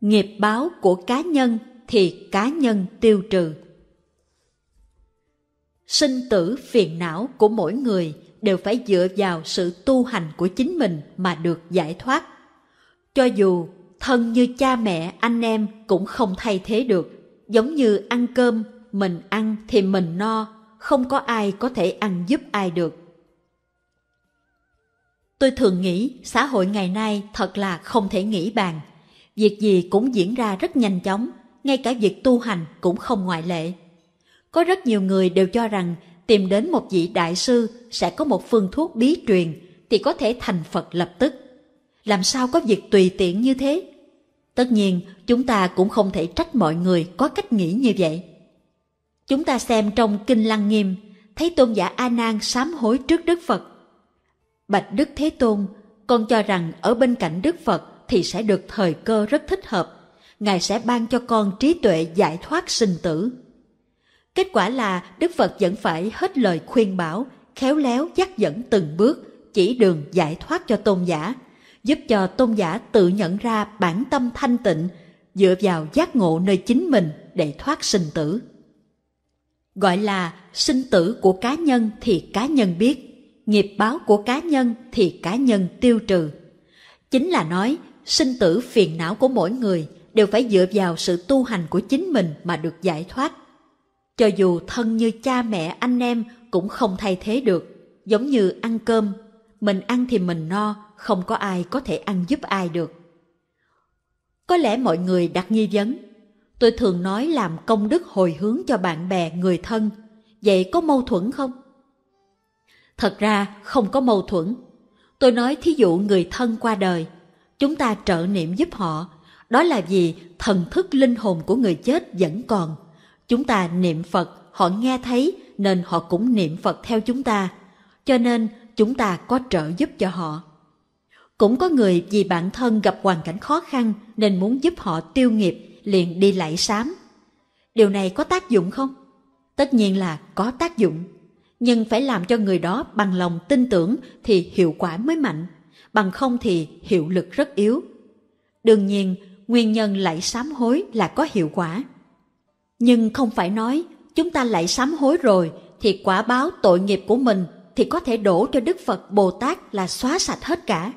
nghiệp báo của cá nhân thì cá nhân tiêu trừ sinh tử phiền não của mỗi người đều phải dựa vào sự tu hành của chính mình mà được giải thoát cho dù thân như cha mẹ anh em cũng không thay thế được giống như ăn cơm mình ăn thì mình no không có ai có thể ăn giúp ai được tôi thường nghĩ xã hội ngày nay thật là không thể nghĩ bàn Việc gì cũng diễn ra rất nhanh chóng, ngay cả việc tu hành cũng không ngoại lệ. Có rất nhiều người đều cho rằng tìm đến một vị đại sư sẽ có một phương thuốc bí truyền thì có thể thành Phật lập tức. Làm sao có việc tùy tiện như thế? Tất nhiên, chúng ta cũng không thể trách mọi người có cách nghĩ như vậy. Chúng ta xem trong Kinh Lăng Nghiêm, thấy tôn giả A Nan sám hối trước Đức Phật. Bạch Đức Thế Tôn, con cho rằng ở bên cạnh Đức Phật thì sẽ được thời cơ rất thích hợp. Ngài sẽ ban cho con trí tuệ giải thoát sinh tử. Kết quả là Đức Phật vẫn phải hết lời khuyên bảo, khéo léo dắt dẫn từng bước, chỉ đường giải thoát cho tôn giả, giúp cho tôn giả tự nhận ra bản tâm thanh tịnh, dựa vào giác ngộ nơi chính mình để thoát sinh tử. Gọi là sinh tử của cá nhân thì cá nhân biết, nghiệp báo của cá nhân thì cá nhân tiêu trừ. Chính là nói sinh tử phiền não của mỗi người đều phải dựa vào sự tu hành của chính mình mà được giải thoát. Cho dù thân như cha mẹ anh em cũng không thay thế được, giống như ăn cơm, mình ăn thì mình no, không có ai có thể ăn giúp ai được. Có lẽ mọi người đặt nghi vấn, tôi thường nói làm công đức hồi hướng cho bạn bè, người thân, vậy có mâu thuẫn không? Thật ra không có mâu thuẫn. Tôi nói thí dụ người thân qua đời – chúng ta trợ niệm giúp họ đó là vì thần thức linh hồn của người chết vẫn còn chúng ta niệm phật họ nghe thấy nên họ cũng niệm phật theo chúng ta cho nên chúng ta có trợ giúp cho họ cũng có người vì bản thân gặp hoàn cảnh khó khăn nên muốn giúp họ tiêu nghiệp liền đi lạy sám điều này có tác dụng không tất nhiên là có tác dụng nhưng phải làm cho người đó bằng lòng tin tưởng thì hiệu quả mới mạnh bằng không thì hiệu lực rất yếu. Đương nhiên, nguyên nhân lại sám hối là có hiệu quả. Nhưng không phải nói chúng ta lại sám hối rồi thì quả báo tội nghiệp của mình thì có thể đổ cho Đức Phật Bồ Tát là xóa sạch hết cả.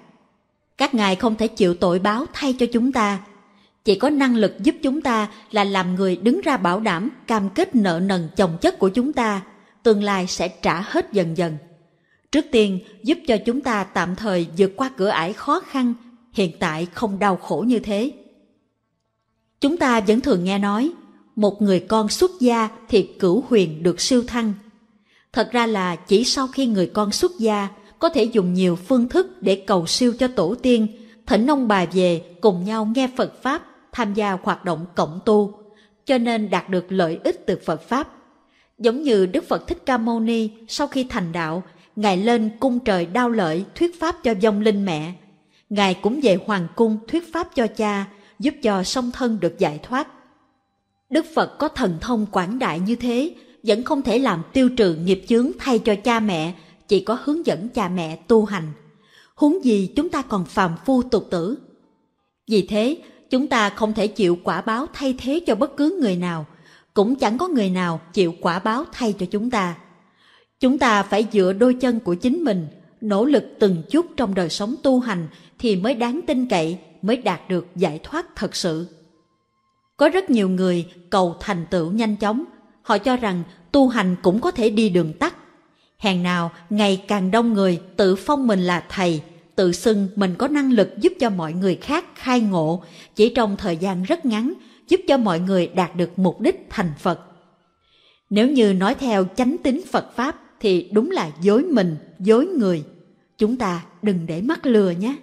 Các ngài không thể chịu tội báo thay cho chúng ta, chỉ có năng lực giúp chúng ta là làm người đứng ra bảo đảm cam kết nợ nần chồng chất của chúng ta, tương lai sẽ trả hết dần dần. Trước tiên, giúp cho chúng ta tạm thời vượt qua cửa ải khó khăn, hiện tại không đau khổ như thế. Chúng ta vẫn thường nghe nói, một người con xuất gia thì cửu huyền được siêu thăng. Thật ra là chỉ sau khi người con xuất gia có thể dùng nhiều phương thức để cầu siêu cho tổ tiên, thỉnh ông bà về cùng nhau nghe Phật Pháp, tham gia hoạt động cộng tu, cho nên đạt được lợi ích từ Phật Pháp. Giống như Đức Phật Thích Ca Mâu Ni sau khi thành đạo Ngài lên cung trời đao lợi thuyết pháp cho vong linh mẹ. Ngài cũng về hoàng cung thuyết pháp cho cha, giúp cho song thân được giải thoát. Đức Phật có thần thông quảng đại như thế, vẫn không thể làm tiêu trừ nghiệp chướng thay cho cha mẹ, chỉ có hướng dẫn cha mẹ tu hành. Huống gì chúng ta còn phàm phu tục tử. Vì thế, chúng ta không thể chịu quả báo thay thế cho bất cứ người nào, cũng chẳng có người nào chịu quả báo thay cho chúng ta. Chúng ta phải dựa đôi chân của chính mình, nỗ lực từng chút trong đời sống tu hành thì mới đáng tin cậy, mới đạt được giải thoát thật sự. Có rất nhiều người cầu thành tựu nhanh chóng, họ cho rằng tu hành cũng có thể đi đường tắt. Hàng nào ngày càng đông người tự phong mình là thầy, tự xưng mình có năng lực giúp cho mọi người khác khai ngộ chỉ trong thời gian rất ngắn, giúp cho mọi người đạt được mục đích thành Phật. Nếu như nói theo chánh tín Phật Pháp, thì đúng là dối mình, dối người. Chúng ta đừng để mắt lừa nhé.